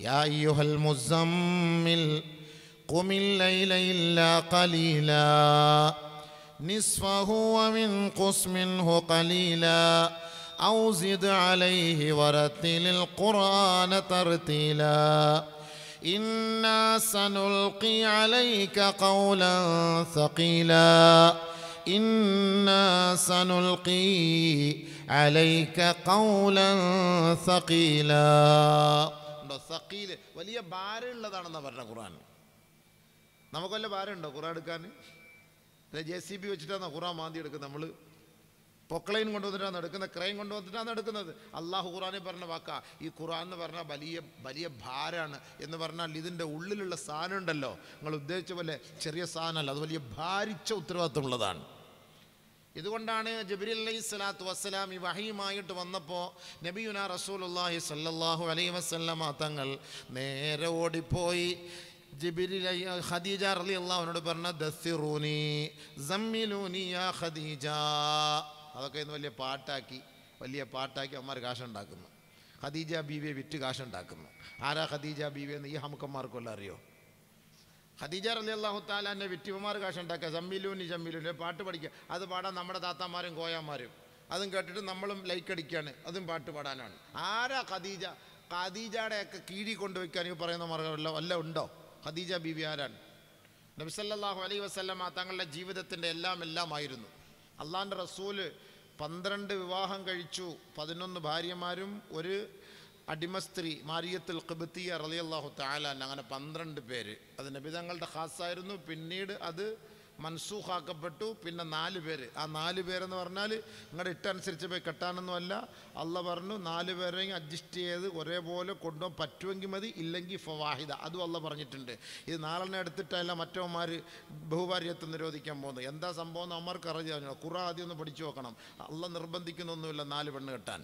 يا أيها المزمل قم الليل إلا قليلا نصفه ومن قص منه قليلا أو زد عليه ورتل القرآن ترتيلا إنا سنلقي عليك قولا ثقيلا إنا سنلقي عليك قولا ثقيلا സക്കീൽ വലിയ ഭാരമുള്ളതാണെന്നാണ് പറഞ്ഞ ഖുറാൻ നമുക്ക് വല്ല ഭാരമുണ്ടോ ഖുറാൻ എടുക്കാൻ ജെ സി ബി വെച്ചിട്ടാണ് ഖുറാൻ മാന്തി എടുക്കുന്നത് നമ്മൾ പൊക്ലൈൻ കൊണ്ടുവന്നിട്ടാണ് എടുക്കുന്നത് ക്രൈം കൊണ്ടുവന്നിട്ടാണ് എടുക്കുന്നത് അള്ളാഹു ഖുറാനെ പറഞ്ഞ വാക്കാ ഈ ഖുറാൻ എന്ന് പറഞ്ഞാൽ വലിയ വലിയ ഭാരമാണ് എന്ന് പറഞ്ഞാൽ ഇതിൻ്റെ ഉള്ളിലുള്ള സാധനം ഉണ്ടല്ലോ നിങ്ങൾ ഉദ്ദേശിച്ച പോലെ ചെറിയ സാധനമല്ല അത് വലിയ ഭാരിച്ച ഉത്തരവാദിത്തമുള്ളതാണ് ഇതുകൊണ്ടാണ് ജബിരി അലൈഹി സ്വലാത്തു വസ്സലാം ഈ വഹയുമായിട്ട് വന്നപ്പോൾ നബിയുന റസൂലുല്ലാഹി സല്ലാഹു അലൈ വസ്ലമ തങ്ങൾ നേരെ ഓടിപ്പോയി ജബിരി ഖദീജ റലി അള്ളാഹുനോട് പറഞ്ഞ ദസ്സിറൂനി സമ്മിലൂനി ഖദീജ അതൊക്കെ ഇന്ന് വലിയ പാട്ടാക്കി വലിയ പാട്ടാക്കി അമ്മമാർ കാശുണ്ടാക്കുന്നു ഖദീജ ബീവിയെ വിറ്റ് കാശുണ്ടാക്കുന്നു ആരാ ഖദീജ ബീവിയെന്ന് ഈ ഹമുക്കന്മാർക്കെല്ലാം അറിയോ ഖദീജ റലി അള്ളാഹു താലാൻ്റെ വിറ്റിപ്പമാർ കാശുണ്ടാക്കുക ജമ്മിലൂനി ജമ്മിലൂനി പാട്ട് പഠിക്കുക അത് പാടാൻ നമ്മുടെ താത്താമാരും കോയാമാരും അതും കേട്ടിട്ട് നമ്മളും ലൈക്ക് അടിക്കുകയാണ് അതും പാട്ട് പാടാനാണ് ആരാ ഖദീജ ഒക്കെ കീഴി കൊണ്ടുവയ്ക്കാൻ ഈ പറയുന്ന മാർഗമല്ല വല്ല ഉണ്ടോ ഖദീജ ബീവി ആരാണ് നബിസല്ലാഹു അലൈ വസ്ലമ തങ്ങളുടെ ജീവിതത്തിൻ്റെ എല്ലാം എല്ലാമായിരുന്നു അള്ളാൻ്റെ റസൂല് പന്ത്രണ്ട് വിവാഹം കഴിച്ചു പതിനൊന്ന് ഭാര്യമാരും ഒരു അടിമസ്ത്രീ മാരിയത്തിൽ ഖിബത്തിയ റലിയല്ലാഹു താലാൻ അങ്ങനെ പന്ത്രണ്ട് പേര് അത് നബിതങ്ങളുടെ ഖാസായിരുന്നു പിന്നീട് അത് മൻസൂഖാക്കപ്പെട്ടു പിന്നെ നാല് പേര് ആ നാല് പേരെന്ന് പറഞ്ഞാൽ നിങ്ങളുടെ ഇട്ടനുസരിച്ച് പോയി കെട്ടാനൊന്നുമല്ല അല്ല പറഞ്ഞു നാല് പേരെയും അഡ്ജസ്റ്റ് ചെയ്ത് ഒരേപോലെ കൊണ്ടുപോകാൻ പറ്റുമെങ്കിൽ മതി ഇല്ലെങ്കിൽ ഫവാഹിദ അതും അല്ല പറഞ്ഞിട്ടുണ്ട് ഇത് നാലെണ്ണം എടുത്തിട്ടല്ല മറ്റവന്മാർ ബഹുഭാര്യത്തെ നിരോധിക്കാൻ പോകുന്നത് എന്താ സംഭവം എന്ന് അമ്മർക്ക് അറിഞ്ഞു കുറ ആദ്യം ഒന്ന് പഠിച്ചു നോക്കണം അല്ല നിർബന്ധിക്കുന്നൊന്നുമില്ല നാല് പെണ്ണ് കെട്ടാൻ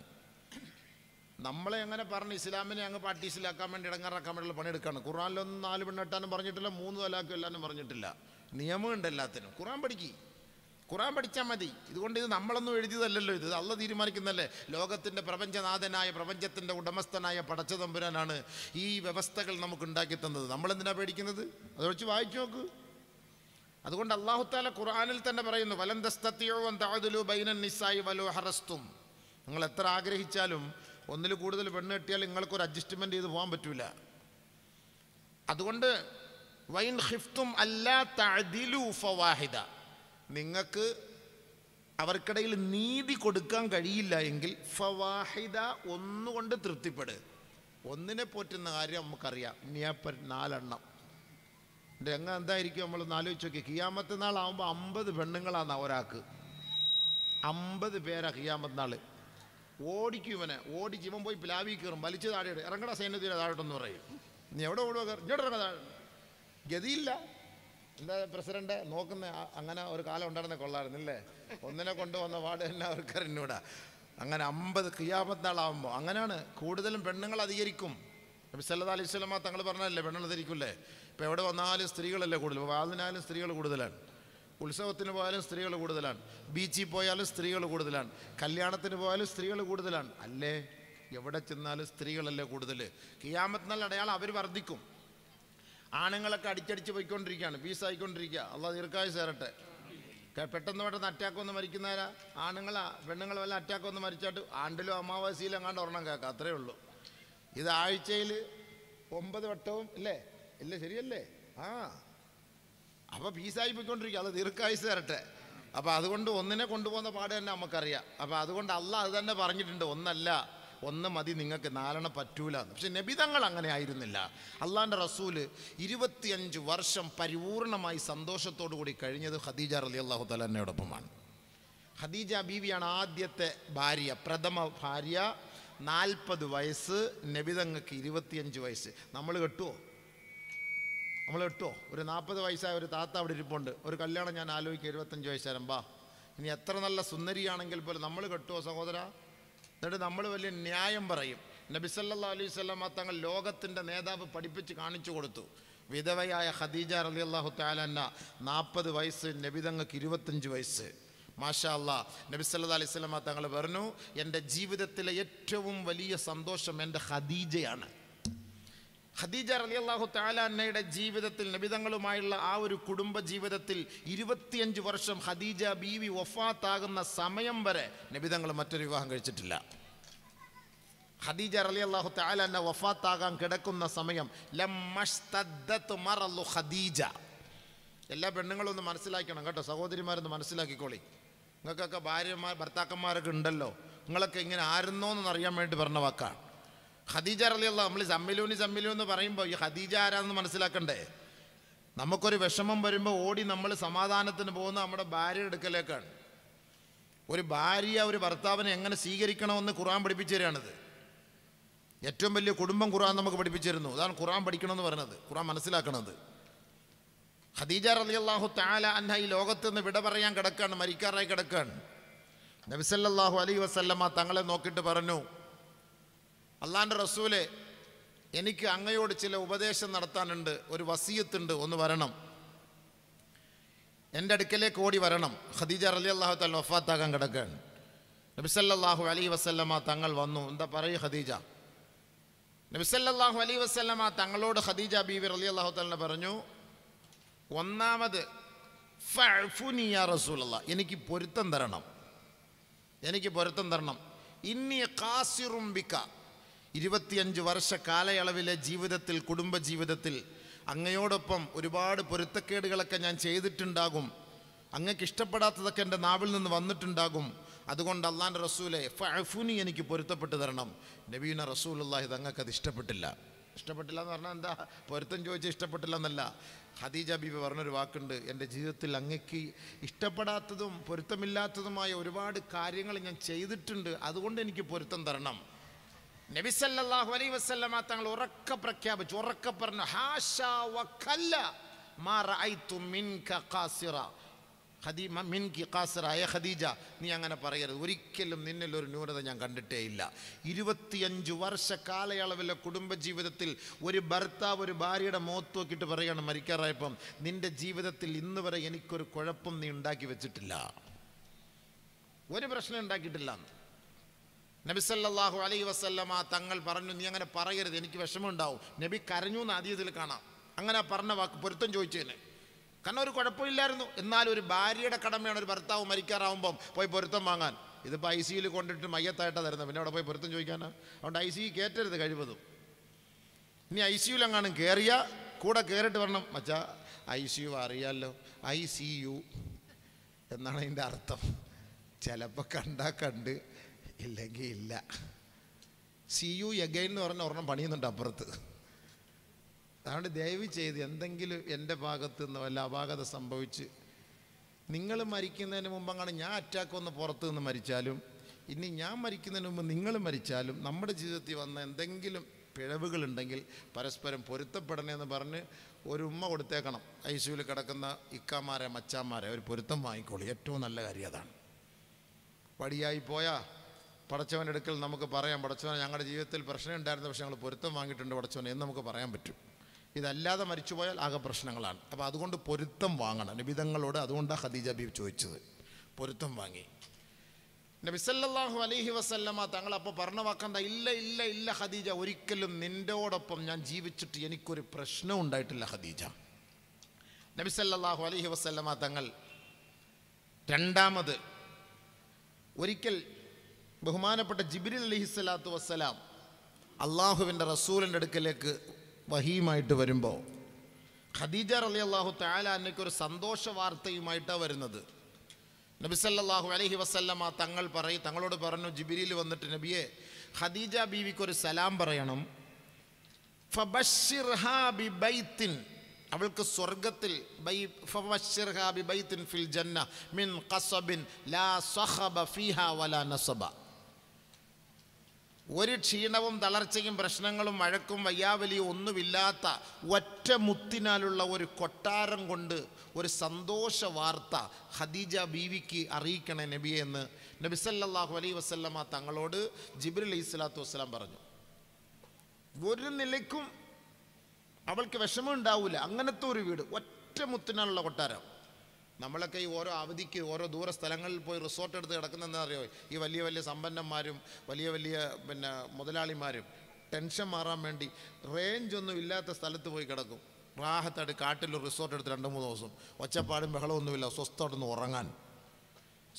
നമ്മളെ എങ്ങനെ പറഞ്ഞ് ഇസ്ലാമിനെ അങ്ങ് പാർട്ടീസിലാക്കാൻ വേണ്ടി ഇടങ്ങാറാക്കാൻ വേണ്ടിയുള്ള പണിയെടുക്കാണ് ഖുറാനിലൊന്നും നാല് പെണ്ണെട്ടാനും പറഞ്ഞിട്ടില്ല മൂന്ന് തലാക്കും എല്ലാവരും പറഞ്ഞിട്ടില്ല നിയമമുണ്ട് എല്ലാത്തിനും ഖുറാൻ പഠിക്കി ഖുറാൻ പഠിച്ചാൽ മതി ഇതുകൊണ്ട് ഇത് നമ്മളൊന്നും എഴുതിയതല്ലല്ലോ ഇത് അല്ല തീരുമാനിക്കുന്നല്ലേ ലോകത്തിൻ്റെ പ്രപഞ്ചനാഥനായ പ്രപഞ്ചത്തിൻ്റെ ഉടമസ്ഥനായ പടച്ചതമ്പുരാനാണ് ഈ വ്യവസ്ഥകൾ നമുക്ക് ഉണ്ടാക്കി തന്നത് നമ്മളെന്തിനാണ് പേടിക്കുന്നത് വെച്ച് വായിച്ചു നോക്ക് അതുകൊണ്ട് അള്ളാഹുത്താല ഖുറാനിൽ തന്നെ പറയുന്നു വലന്തസ്തത്തിയോ ബൈനൻ നിസ്സായി വലോ ഹറസ്തും നിങ്ങൾ എത്ര ആഗ്രഹിച്ചാലും ഒന്നിൽ കൂടുതൽ പെണ്ണ് കിട്ടിയാൽ നിങ്ങൾക്കൊരു അഡ്ജസ്റ്റ്മെൻ്റ് ചെയ്ത് പോകാൻ പറ്റില്ല അതുകൊണ്ട് വൈൻ ഹിഫ്തും അല്ലാ തഅദിലു ഫവാഹിദ നിങ്ങൾക്ക് അവർക്കിടയിൽ നീതി കൊടുക്കാൻ കഴിയില്ല എങ്കിൽ ഫവാഹിദ ഒന്നുകൊണ്ട് തൃപ്തിപ്പെടുക ഒന്നിനെ പോറ്റുന്ന കാര്യം നമുക്കറിയാം ഇനിയപ്പൻ നാലെണ്ണം രംഗം എന്തായിരിക്കും നാല് ആലോചിച്ച് നോക്കി കിയാമത്തെ നാളാകുമ്പോൾ അമ്പത് പെണ്ണുങ്ങളാണ് ഒരാൾക്ക് അമ്പത് പേരാണ് കിയാമത്തെ നാൾ ഓടിക്കും ഇവനെ ഓടി ജീവൻ പോയി പ്ലാവി കയറും വലിച്ചു താഴെ ഇറങ്ങട സൈന്യത്തിന് താഴെട്ടെന്ന് പറയും നീ എവിടെ ഓടുക ഇങ്ങോട്ട് ഇറങ്ങ ഗതിയില്ല എന്താ പ്രസിഡന്റ് നോക്കുന്ന അങ്ങനെ ഒരു കാലം ഉണ്ടായിരുന്ന കൊള്ളായിരുന്നില്ലേ ഒന്നിനെ കൊണ്ടുവന്ന പാട് തന്നെ അവർക്ക് എന്നോടാ അങ്ങനെ അമ്പത് ക്രിയാപത്താളാവുമ്പോൾ അങ്ങനെയാണ് കൂടുതലും പെണ്ണുങ്ങൾ അധികരിക്കും നബിസല്ലാ അലൈഹി തങ്ങൾ പറഞ്ഞല്ലേ പെണ്ണുങ്ങൾ അല്ലേ ഇപ്പം എവിടെ വന്നാലും സ്ത്രീകളല്ലേ കൂടുതൽ വാതിനാലും സ്ത്രീകൾ കൂടുതലാണ് ഉത്സവത്തിന് പോയാലും സ്ത്രീകൾ കൂടുതലാണ് ബീച്ചിൽ പോയാലും സ്ത്രീകൾ കൂടുതലാണ് കല്യാണത്തിന് പോയാലും സ്ത്രീകൾ കൂടുതലാണ് അല്ലേ എവിടെ ചെന്നാലും സ്ത്രീകളല്ലേ കൂടുതൽ കിയാമത്തിനാൽ അടയാളം അവർ വർദ്ധിക്കും ആണുങ്ങളൊക്കെ അടിച്ചടിച്ച് പോയിക്കൊണ്ടിരിക്കുകയാണ് പീസായിക്കൊണ്ടിരിക്കുക അള്ളാഹ് ദീർഘായി സേരട്ടെ പെട്ടെന്ന് പെട്ടെന്ന് അറ്റാക്ക് വന്ന് മരിക്കുന്നവരാ ആണുങ്ങളാ പെണ്ണുങ്ങൾ വല്ല അറ്റാക്ക് വന്ന് മരിച്ചാട്ട് ആണ്ടിലും അമാവാസിയിലും അങ്ങാണ്ട് ഒരെണ്ണം കേൾക്കാം അത്രേ ഉള്ളൂ ഇത് ആഴ്ചയിൽ ഒമ്പത് വട്ടവും ഇല്ലേ ഇല്ല ശരിയല്ലേ ആ അപ്പോൾ പീസായി പോയിക്കൊണ്ടിരിക്കുക അത് ദീർഘായുസ് തരട്ടെ അപ്പോൾ അതുകൊണ്ട് ഒന്നിനെ കൊണ്ടുപോകുന്ന പാട് തന്നെ നമുക്കറിയാം അപ്പോൾ അതുകൊണ്ട് അല്ല അത് തന്നെ പറഞ്ഞിട്ടുണ്ട് ഒന്നല്ല ഒന്ന് മതി നിങ്ങൾക്ക് നാലെണ്ണം പറ്റൂല പക്ഷെ നബിതങ്ങൾ അങ്ങനെ ആയിരുന്നില്ല അള്ളാൻ്റെ റസൂല് ഇരുപത്തിയഞ്ച് വർഷം പരിപൂർണമായി സന്തോഷത്തോടു കൂടി കഴിഞ്ഞത് ഖദീജ റലി അള്ളാഹു തലനോടൊപ്പമാണ് ഖദീജ ബീവിയാണ് ആദ്യത്തെ ഭാര്യ പ്രഥമ ഭാര്യ നാൽപ്പത് വയസ്സ് നബിതങ്ങൾക്ക് ഇരുപത്തിയഞ്ച് വയസ്സ് നമ്മൾ കെട്ടുമോ നമ്മൾ എട്ടോ ഒരു നാൽപ്പത് വയസ്സായ ഒരു താത്ത അവിടെ ഇരിപ്പുണ്ട് ഒരു കല്യാണം ഞാൻ ആലോചിക്കുക ഇരുപത്തഞ്ച് വയസ്സുകാരൻ ബാ ഇനി എത്ര നല്ല സുന്ദരിയാണെങ്കിൽ പോലും നമ്മൾ കെട്ടുമോ സഹോദര എന്നിട്ട് നമ്മൾ വലിയ ന്യായം പറയും നബി അലൈഹി സ്വലാം തങ്ങൾ ലോകത്തിൻ്റെ നേതാവ് പഠിപ്പിച്ച് കാണിച്ചു കൊടുത്തു വിധവയായ ഖദീജ അലി അള്ളാഹു താലന്ന നാൽപ്പത് വയസ്സ് നബിതങ്ങൾക്ക് ഇരുപത്തഞ്ച് വയസ്സ് മാഷാ അല്ലാ നബി അലൈഹി സ്വലാം തങ്ങൾ പറഞ്ഞു എൻ്റെ ജീവിതത്തിലെ ഏറ്റവും വലിയ സന്തോഷം എൻ്റെ ഖദീജയാണ് ഖദീജ റളിയല്ലാഹു താലാന്നയുടെ ജീവിതത്തിൽ നബിതങ്ങളുമായുള്ള ആ ഒരു കുടുംബ ജീവിതത്തിൽ ഇരുപത്തിയഞ്ച് വർഷം ഖദീജ ബീവി വഫാത്താകുന്ന സമയം വരെ നബിതങ്ങൾ മറ്റൊരു വിവാഹം കഴിച്ചിട്ടില്ല ഖദീജ റളിയല്ലാഹു താലാന്ന വഫാത്താകാൻ കിടക്കുന്ന സമയം ഖദീജ എല്ലാ പെണ്ണുങ്ങളും ഒന്ന് മനസ്സിലാക്കണം കേട്ടോ സഹോദരിമാരൊന്ന് മനസ്സിലാക്കിക്കോളി നിങ്ങൾക്കൊക്കെ ഭാര്യമാർ ഭർത്താക്കന്മാരൊക്കെ ഉണ്ടല്ലോ നിങ്ങളൊക്കെ ഇങ്ങനെ എന്നറിയാൻ വേണ്ടി പറഞ്ഞ വാക്കാണ് ഖദീജ അറിയല്ല നമ്മൾ സമ്മിലൂന് സമ്മിലൂ എന്ന് പറയുമ്പോൾ ഈ ഖദീജ ആരാന്ന് മനസ്സിലാക്കണ്ടേ നമുക്കൊരു വിഷമം വരുമ്പോൾ ഓടി നമ്മൾ സമാധാനത്തിന് പോകുന്ന നമ്മുടെ ഭാര്യ എടുക്കലേക്കാണ് ഒരു ഭാര്യ ഒരു ഭർത്താവിനെ എങ്ങനെ സ്വീകരിക്കണമെന്ന് ഖുറാൻ പഠിപ്പിച്ചു തരികയാണിത് ഏറ്റവും വലിയ കുടുംബം ഖുറാൻ നമുക്ക് പഠിപ്പിച്ചിരുന്നു അതാണ് ഖുറാൻ പഠിക്കണമെന്ന് പറഞ്ഞത് ഖുറാൻ മനസ്സിലാക്കണത് ഖദീജ റലിയല്ലാഹു താല അന്ന ഈ ലോകത്ത് നിന്ന് വിട പറയാൻ കിടക്കാണ് മരിക്കാറായി കിടക്കാണ് നബിസല്ലാഹു അലൈ വസല്ലമ്മ തങ്ങളെ നോക്കിയിട്ട് പറഞ്ഞു അള്ളാൻ്റെ റസൂലെ എനിക്ക് അങ്ങയോട് ചില ഉപദേശം നടത്താനുണ്ട് ഒരു വസീയത്തുണ്ട് ഒന്ന് വരണം എൻ്റെ അടുക്കലേക്ക് ഓടി വരണം ഖദീജ അലി അള്ളാഹു തല വഫാത്താകാൻ കിടക്കുകയാണ് നബിസല്ലാഹു അലി വസ്ല്ലമ്മ തങ്ങൾ വന്നു എന്താ പറയൂ ഖദീജ നബിസല്ലാഹു അലി വസ്ല്ലമ്മ തങ്ങളോട് ഖദീജ ബീവി അലി അള്ളാഹു തലിനെ പറഞ്ഞു ഒന്നാമത് ഫുനിയ എനിക്ക് പൊരുത്തം തരണം എനിക്ക് പൊരുത്തം തരണം ഇന്നി കാസിറുംബിക്ക ഇരുപത്തിയഞ്ച് വർഷ കാലയളവിലെ ജീവിതത്തിൽ കുടുംബജീവിതത്തിൽ അങ്ങയോടൊപ്പം ഒരുപാട് പൊരുത്തക്കേടുകളൊക്കെ ഞാൻ ചെയ്തിട്ടുണ്ടാകും അങ്ങക്ക് ഇഷ്ടപ്പെടാത്തതൊക്കെ എൻ്റെ നാവിൽ നിന്ന് വന്നിട്ടുണ്ടാകും അതുകൊണ്ട് അള്ളാൻ്റെ റസൂലെ ഫുനി എനിക്ക് പൊരുത്തപ്പെട്ട് തരണം നബീന റസൂൽ ഇത് അങ്ങക്കത് ഇഷ്ടപ്പെട്ടില്ല ഇഷ്ടപ്പെട്ടില്ല എന്ന് പറഞ്ഞാൽ എന്താ പൊരുത്തം ചോദിച്ചാൽ ഇഷ്ടപ്പെട്ടില്ല എന്നല്ല ഹദീജ ബീബി പറഞ്ഞൊരു വാക്കുണ്ട് എൻ്റെ ജീവിതത്തിൽ അങ്ങക്ക് ഇഷ്ടപ്പെടാത്തതും പൊരുത്തമില്ലാത്തതുമായ ഒരുപാട് കാര്യങ്ങൾ ഞാൻ ചെയ്തിട്ടുണ്ട് അതുകൊണ്ട് എനിക്ക് പൊരുത്തം തരണം നബിസല്ലാഹു അലൈ വസ്ലമ തങ്ങൾ ഉറക്ക പ്രഖ്യാപിച്ചു ഉറക്ക പറഞ്ഞു ഹാഷ വഖല്ല മാ റഅയ്തു മിൻക ഖാസിറ ഖദീമ മിൻകി ഖാസിറായ ഖദീജ നീ അങ്ങനെ പറയരുത് ഒരിക്കലും നിന്നിൽ ഒരു ന്യൂനത ഞാൻ കണ്ടിട്ടേയില്ല ഇരുപത്തിയഞ്ച് വർഷ കാലയളവിലെ കുടുംബജീവിതത്തിൽ ഒരു ഭർത്താവ് ഒരു ഭാര്യയുടെ മുഖത്ത് നോക്കിയിട്ട് പറയുകയാണ് മരിക്കാറായപ്പം നിന്റെ ജീവിതത്തിൽ ഇന്ന് വരെ എനിക്കൊരു കുഴപ്പം നീ ഉണ്ടാക്കി വെച്ചിട്ടില്ല ഒരു പ്രശ്നം ഉണ്ടാക്കിയിട്ടില്ല എന്ന് നബിസല്ലാഹു അലൈ വസ്ല്ലമ തങ്ങൾ പറഞ്ഞു നീ അങ്ങനെ പറയരുത് എനിക്ക് വിഷമമുണ്ടാവും നബി കരഞ്ഞു എന്ന് ആദ്യത്തിൽ കാണാം അങ്ങനെ പറഞ്ഞ വാക്ക് പൊരുത്തം ചോദിച്ചതിന് കാരണം ഒരു കുഴപ്പമില്ലായിരുന്നു എന്നാൽ ഒരു ഭാര്യയുടെ കടമയാണ് ഒരു ഭർത്താവ് മരിക്കാറാവുമ്പം പോയി പൊരുത്തം വാങ്ങാൻ ഇതിപ്പോൾ ഐ സിയിൽ കൊണ്ടിട്ട് മയ്യത്തായിട്ടാണ് തരുന്നത് പിന്നെ അവിടെ പോയി പൊരുത്തം ചോദിക്കാനാ അതുകൊണ്ട് ഐ സി കയറ്റരുത് കഴിവതും ഇനി ഐ അങ്ങാണ് കയറിയ കൂടെ കയറിയിട്ട് വരണം മച്ചാ ഐ സി യു അറിയാമല്ലോ ഐ സി യു എന്നാണ് അതിൻ്റെ അർത്ഥം ചിലപ്പോൾ കണ്ടാൽ കണ്ട് ഇല്ലെങ്കിൽ ഇല്ല സി യു എഗൈൻ എന്ന് പറഞ്ഞ ഒരെണ്ണം പണിയുന്നുണ്ട് അപ്പുറത്ത് അതുകൊണ്ട് ദയവ് ചെയ്ത് എന്തെങ്കിലും എൻ്റെ ഭാഗത്തു നിന്ന് വല്ല അപാകത സംഭവിച്ച് നിങ്ങൾ മരിക്കുന്നതിന് അങ്ങനെ ഞാൻ അറ്റാക്ക് വന്ന് പുറത്ത് നിന്ന് മരിച്ചാലും ഇനി ഞാൻ മരിക്കുന്നതിന് മുമ്പ് നിങ്ങൾ മരിച്ചാലും നമ്മുടെ ജീവിതത്തിൽ വന്ന എന്തെങ്കിലും പിഴവുകളുണ്ടെങ്കിൽ പരസ്പരം എന്ന് പറഞ്ഞ് ഒരു ഉമ്മ കൊടുത്തേക്കണം ഐ സിയുവിൽ കിടക്കുന്ന ഇക്കാമാരെ മച്ചാമാരെ ഒരു പൊരുത്തം വാങ്ങിക്കോളൂ ഏറ്റവും നല്ല കാര്യം അതാണ് വടിയായി പോയാൽ പടച്ചവൻ്റെ അടുക്കൽ നമുക്ക് പറയാം പടച്ചവനെ ഞങ്ങളുടെ ജീവിതത്തിൽ പ്രശ്നം പക്ഷേ ഞങ്ങൾ പൊരുത്തം വാങ്ങിയിട്ടുണ്ട് പടച്ചവനെ എന്ന് നമുക്ക് പറയാൻ പറ്റും ഇതല്ലാതെ മരിച്ചുപോയാൽ ആകെ പ്രശ്നങ്ങളാണ് അപ്പോൾ അതുകൊണ്ട് പൊരുത്തം വാങ്ങണം നിബിതങ്ങളോട് അതുകൊണ്ടാണ് ഖദീജ ബീബ് ചോദിച്ചത് പൊരുത്തം വാങ്ങി നബിസല്ലാഹു അലഹി വസല്ലമ്മ അപ്പോൾ പറഞ്ഞ വാക്കണ്ട ഇല്ല ഇല്ല ഇല്ല ഖദീജ ഒരിക്കലും നിൻ്റെയോടൊപ്പം ഞാൻ ജീവിച്ചിട്ട് എനിക്കൊരു പ്രശ്നം ഉണ്ടായിട്ടില്ല ഖദീജ നബിസല്ലാഹു അലഹി വസല്ലമ്മ തങ്ങൾ രണ്ടാമത് ഒരിക്കൽ ബഹുമാനപ്പെട്ട അലഹി സ്വലാത്തു വസ്സലാം അള്ളാഹുവിൻ്റെ റസൂലിൻ്റെ അടുക്കലേക്ക് വഹിയുമായിട്ട് വരുമ്പോൾ ഖദീജ അലി അള്ളാഹു താലാന്നയ്ക്ക് ഒരു സന്തോഷ വാർത്തയുമായിട്ടാണ് വരുന്നത് നബിസല്ലാഹു അലഹി വസ്ല്ലമ്മ തങ്ങൾ പറയും തങ്ങളോട് പറഞ്ഞു ജിബിരിയിൽ വന്നിട്ട് നബിയെ ഖദീജ ബീവിക്ക് ഒരു സലാം പറയണം ബൈത്തിൻ അവൾക്ക് സ്വർഗത്തിൽ ഫിൽ ജന്ന മിൻ ലാ സഹബ വലാ നസബ ഒരു ക്ഷീണവും തളർച്ചയും പ്രശ്നങ്ങളും വഴക്കും വയ്യാവലിയും ഒന്നുമില്ലാത്ത ഒറ്റ മുത്തിനാലുള്ള ഒരു കൊട്ടാരം കൊണ്ട് ഒരു സന്തോഷ വാർത്ത ഹദീജ ബീവിക്ക് അറിയിക്കണേ നബിയെന്ന് എന്ന് നബിസല്ലാഹു അലൈ വസ്ലമ തങ്ങളോട് ജിബ്രിൽ അലൈഹി സ്വലാത്തു വസ്സലാം പറഞ്ഞു ഒരു നിലയ്ക്കും അവൾക്ക് വിഷമം ഉണ്ടാവില്ല അങ്ങനത്തെ ഒരു വീട് ഒറ്റ മുത്തിനാലുള്ള കൊട്ടാരം നമ്മളൊക്കെ ഈ ഓരോ അവധിക്ക് ഓരോ ദൂര സ്ഥലങ്ങളിൽ പോയി റിസോർട്ട് എടുത്ത് അറിയോ ഈ വലിയ വലിയ സമ്പന്നന്മാരും വലിയ വലിയ പിന്നെ മുതലാളിമാരും ടെൻഷൻ മാറാൻ വേണ്ടി റേഞ്ച് ഒന്നും ഇല്ലാത്ത സ്ഥലത്ത് പോയി കിടക്കും റാഹത്തായിട്ട് കാട്ടിൽ റിസോർട്ട് എടുത്ത് രണ്ട് മൂന്ന് ദിവസം ഒച്ചപ്പാടും ബഹളമൊന്നുമില്ല സ്വസ്ഥമായിട്ടൊന്ന് ഉറങ്ങാൻ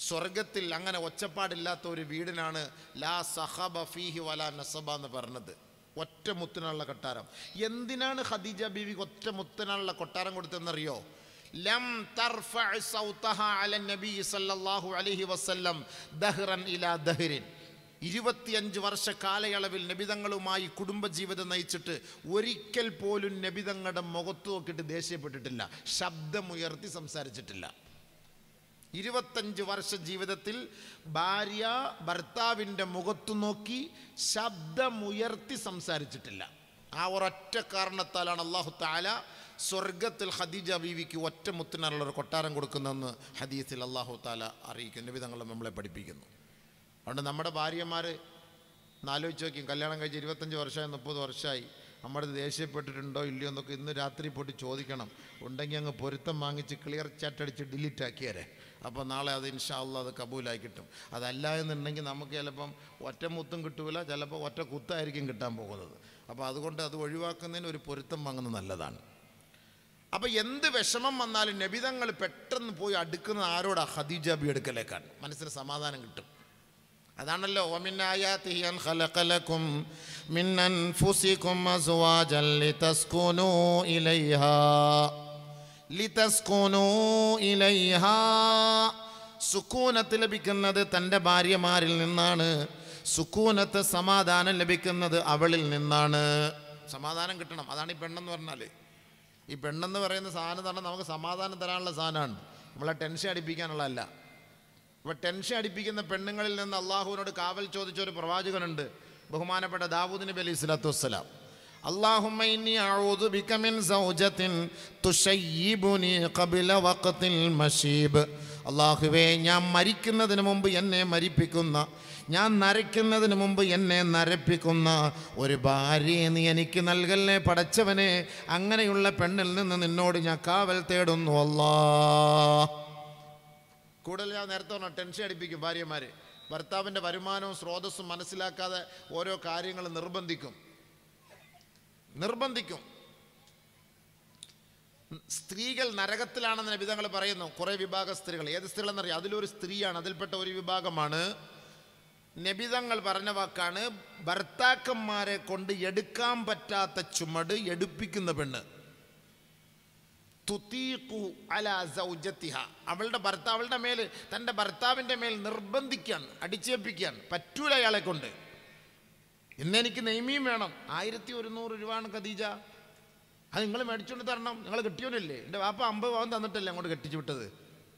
സ്വർഗത്തിൽ അങ്ങനെ ഒച്ചപ്പാടില്ലാത്ത ഒരു വീടിനാണ് ലാ സഹബ ഫീഹി വല നസബ എന്ന് പറഞ്ഞത് ഒറ്റ മുത്തിനുള്ള കൊട്ടാരം എന്തിനാണ് ഖദീജ ബീവിക്ക് ഒറ്റ മുത്തിനുള്ള കൊട്ടാരം കൊടുത്തതെന്നറിയോ ലം തർഫഅ സൗതഹ അല നബി സല്ലല്ലാഹു അലൈഹി വസല്ലം ദഹ്റൻ ഇലാ ദഹ്റിൻ ഇരുപത്തിയഞ്ച് വർഷ കാലയളവിൽ നബിതങ്ങളുമായി കുടുംബജീവിതം നയിച്ചിട്ട് ഒരിക്കൽ പോലും നബിതങ്ങളുടെ മുഖത്ത് നോക്കിയിട്ട് ദേഷ്യപ്പെട്ടിട്ടില്ല ശബ്ദമുയർത്തി സംസാരിച്ചിട്ടില്ല ഇരുപത്തഞ്ച് വർഷ ജീവിതത്തിൽ ഭാര്യ ഭർത്താവിൻ്റെ മുഖത്തു നോക്കി ശബ്ദമുയർത്തി സംസാരിച്ചിട്ടില്ല ആ ഒരൊറ്റ കാരണത്താലാണ് അള്ളാഹു താല സ്വർഗത്തിൽ ഖദീജ ബീവിക്ക് ഒറ്റ മുത്തിനുള്ളൊരു കൊട്ടാരം കൊടുക്കുന്നെന്ന് ഹദീസിൽ അള്ളാഹു താല അറിയിക്കുന്നു നബി തങ്ങൾ നമ്മളെ പഠിപ്പിക്കുന്നു അതുകൊണ്ട് നമ്മുടെ ഭാര്യമാർ ആലോചിച്ച് നോക്കി കല്യാണം കഴിച്ച് ഇരുപത്തഞ്ച് വർഷമായി മുപ്പത് വർഷമായി നമ്മുടെ ദേഷ്യപ്പെട്ടിട്ടുണ്ടോ ഇല്ലയോ എന്നൊക്കെ ഇന്ന് രാത്രി പോയിട്ട് ചോദിക്കണം ഉണ്ടെങ്കിൽ അങ്ങ് പൊരുത്തം വാങ്ങിച്ച് ക്ലിയർ ചാറ്റ് അടിച്ച് ഡിലീറ്റ് ആക്കിയരെ അപ്പോൾ നാളെ അത് ഇൻഷാല്ല അത് കബൂലായി കിട്ടും അതല്ല എന്നുണ്ടെങ്കിൽ നമുക്ക് ചിലപ്പം ഒറ്റ മുത്തും കിട്ടൂല ചിലപ്പോൾ ഒറ്റ കുത്തായിരിക്കും കിട്ടാൻ പോകുന്നത് അപ്പോൾ അതുകൊണ്ട് അത് ഒഴിവാക്കുന്നതിന് ഒരു പൊരുത്തം വാങ്ങുന്നത് നല്ലതാണ് അപ്പോൾ എന്ത് വിഷമം വന്നാലും നബിതങ്ങൾ പെട്ടെന്ന് പോയി അടുക്കുന്നത് ആരോടാ ഖദീജ ബി എടുക്കലേക്കാണ് മനസ്സിന് സമാധാനം കിട്ടും അതാണല്ലോ സുക്കൂനത്ത് ലഭിക്കുന്നത് തൻ്റെ ഭാര്യമാരിൽ നിന്നാണ് സുക്കൂനത്ത് സമാധാനം ലഭിക്കുന്നത് അവളിൽ നിന്നാണ് സമാധാനം കിട്ടണം അതാണ് ഈ പെണ്ണെന്ന് പറഞ്ഞാൽ ഈ പെണ്ണെന്ന് പറയുന്ന സാധനം തന്നെ നമുക്ക് സമാധാനം തരാനുള്ള സാധനമാണ് നമ്മളെ ടെൻഷൻ അടിപ്പിക്കാനുള്ളതല്ല അപ്പോൾ ടെൻഷൻ അടിപ്പിക്കുന്ന പെണ്ണുങ്ങളിൽ നിന്ന് അള്ളാഹുവിനോട് കാവൽ ചോദിച്ച ഒരു പ്രവാചകനുണ്ട് ബഹുമാനപ്പെട്ട ദാവൂദ് നബി അലൈഹി സ്വലാത്തു വസ്സലാം اللهم അള്ളാഹുവേ ഞാൻ മരിക്കുന്നതിന് മുമ്പ് എന്നെ മരിപ്പിക്കുന്ന ഞാൻ നരയ്ക്കുന്നതിന് മുമ്പ് എന്നെ നരപ്പിക്കുന്ന ഒരു ഭാര്യയെ നീ എനിക്ക് നൽകല്ലേ പടച്ചവനെ അങ്ങനെയുള്ള പെണ്ണിൽ നിന്ന് നിന്നോട് ഞാൻ കാവൽ തേടുന്നു അല്ലാ കൂടുതൽ ഞാൻ നേരത്തെ പറഞ്ഞ ടെൻഷൻ അടിപ്പിക്കും ഭാര്യമാർ ഭർത്താവിൻ്റെ വരുമാനവും സ്രോതസ്സും മനസ്സിലാക്കാതെ ഓരോ കാര്യങ്ങൾ നിർബന്ധിക്കും നിർബന്ധിക്കും സ്ത്രീകൾ നരകത്തിലാണെന്ന് വിധങ്ങൾ പറയുന്നു കുറേ വിഭാഗ സ്ത്രീകൾ ഏത് സ്ത്രീകളെന്നറിയാം അതിലൊരു സ്ത്രീയാണ് അതിൽപ്പെട്ട ഒരു വിഭാഗമാണ് നബിതങ്ങൾ പറഞ്ഞ വാക്കാണ് ഭർത്താക്കന്മാരെ കൊണ്ട് എടുക്കാൻ പറ്റാത്ത ചുമട് എടുപ്പിക്കുന്ന പെണ്ണ് തുതീഖു അല സൗജത്തിഹ അവളുടെ ഭർത്താവ് അവളുടെ മേൽ തൻ്റെ ഭർത്താവിൻ്റെ മേൽ നിർബന്ധിക്കാൻ അടിച്ചേൽപ്പിക്കാൻ പറ്റൂല അയാളെ കൊണ്ട് ഇന്നെനിക്ക് നെയ്മിയും വേണം ആയിരത്തി ഒരുന്നൂറ് രൂപയാണ് ഖദീജ അത് നിങ്ങൾ മേടിച്ചുകൊണ്ട് തരണം നിങ്ങൾ കെട്ടിയോനല്ലേ എൻ്റെ വാപ്പ അമ്പത് പവൻ തന്നിട്ടല്ലേ അങ്ങോട്ട് കെട്ടിച്ചു വിട്ടത്